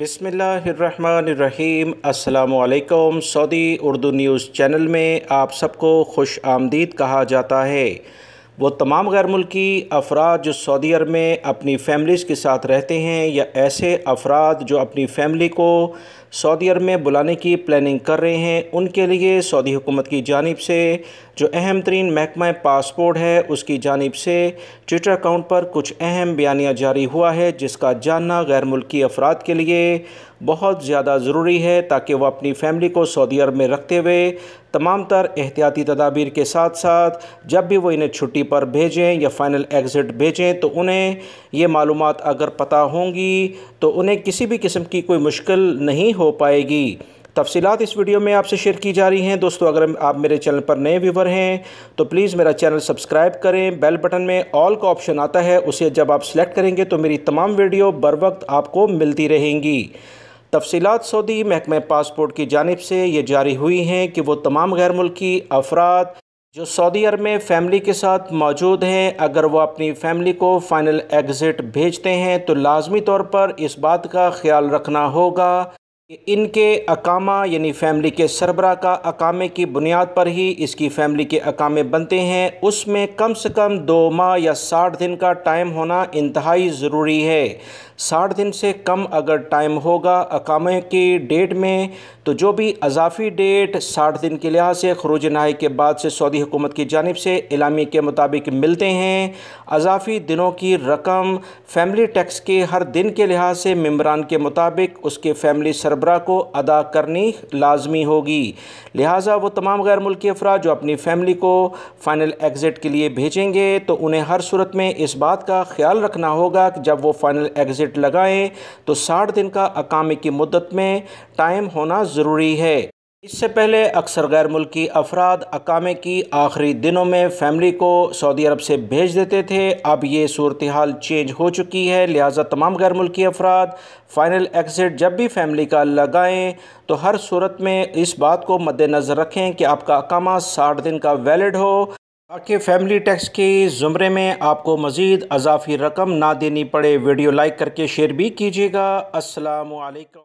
बिसमीम अल्लाम Saudi Urdu news channel में आप सबको खुश आमदीद कहा जाता है वो तमाम गैर मुल्की अफराद जो सऊदी अरब में अपनी फैमिलीज़ के साथ रहते हैं या ऐसे अफराद जो अपनी फैमिली को सऊदी अरब में बुलाने की प्लानिंग कर रहे हैं उनके लिए सऊदी हुकूमत की जानब से जो अहम तरीन महकमा पासपोर्ट है उसकी जानब से ट्विटर अकाउंट पर कुछ अहम बयानिया जारी हुआ है जिसका जानना गैर मुल्की अफराद के लिए बहुत ज़्यादा ज़रूरी है ताकि वह अपनी फैमिली को सऊदी अरब में रखते हुए तमाम तर एहतियाती तदाबीर के साथ साथ जब भी वो इन्हें छुट्टी पर भेजें या फ़ाइनल एग्ज़िट भेजें तो उन्हें ये मालूम अगर पता होंगी तो उन्हें किसी भी किस्म की कोई मुश्किल नहीं हो पाएगी तफसीत इस वीडियो में आपसे शेयर की जा रही हैं दोस्तों अगर आप मेरे चैनल पर नए व्यूवर हैं तो प्लीज़ मेरा चैनल सब्सक्राइब करें बेल बटन में ऑल का ऑप्शन आता है उसे जब आप सेलेक्ट करेंगे तो मेरी तमाम वीडियो बर वक्त आपको मिलती रहेंगी तफसीत सऊदी महकमे पासपोर्ट की जानब से ये जारी हुई हैं कि वो तमाम गैर मुल्की अफराद जो सऊदी अरब में फ़ैमिली के साथ मौजूद हैं अगर वह अपनी फ़ैमिली को फ़ाइनल एग्ज़िट भेजते हैं तो लाजमी तौर पर इस बात का ख्याल रखना होगा इनके अकामा यानी फैमिली के सरबरा का अकामे की बुनियाद पर ही इसकी फैमिली के अकामे बनते हैं उसमें कम से कम दो माह या साठ दिन का टाइम होना इंतहाई ज़रूरी है साठ दिन से कम अगर टाइम होगा अकामे की डेट में तो जो भी अजाफी डेट साठ दिन के लिहाज से खरूज नहाई के बाद से सऊदी हुकूमत की जानब से इलामी के मुताबिक मिलते हैं अजाफी दिनों की रकम फैमिली टैक्स के हर दिन के लिहाज से मम्बरान के मुताबिक उसके फैमिली सर सरबरा को अदा करनी लाजमी होगी लिहाजा वो तमाम गैर मुल्की अफराज जो अपनी फैमिली को फ़ाइनल एग्ज़िट के लिए भेजेंगे तो उन्हें हर सूरत में इस बात का ख्याल रखना होगा कि जब वो फ़ाइनल एग्ज़िट लगाएँ तो साठ दिन का अकामी की मदत में टाइम होना ज़रूरी है इससे पहले अक्सर गैर मुल्की अफराद अकामे की आखिरी दिनों में फैमिली को सऊदी अरब से भेज देते थे अब ये सूरत हाल चेंज हो चुकी है लिहाजा तमाम गैर मुल्की अफराद फ़ाइनल एग्ज़िट जब भी फैमिली का लगाएं तो हर सूरत में इस बात को मद्देनज़र रखें कि आपका अकामा साठ दिन का वैलिड हो ताकि फैमिली टैक्स के ज़ुमरे में आपको मज़ीद अजाफी रकम ना देनी पड़े वीडियो लाइक करके शेयर भी कीजिएगा असलकम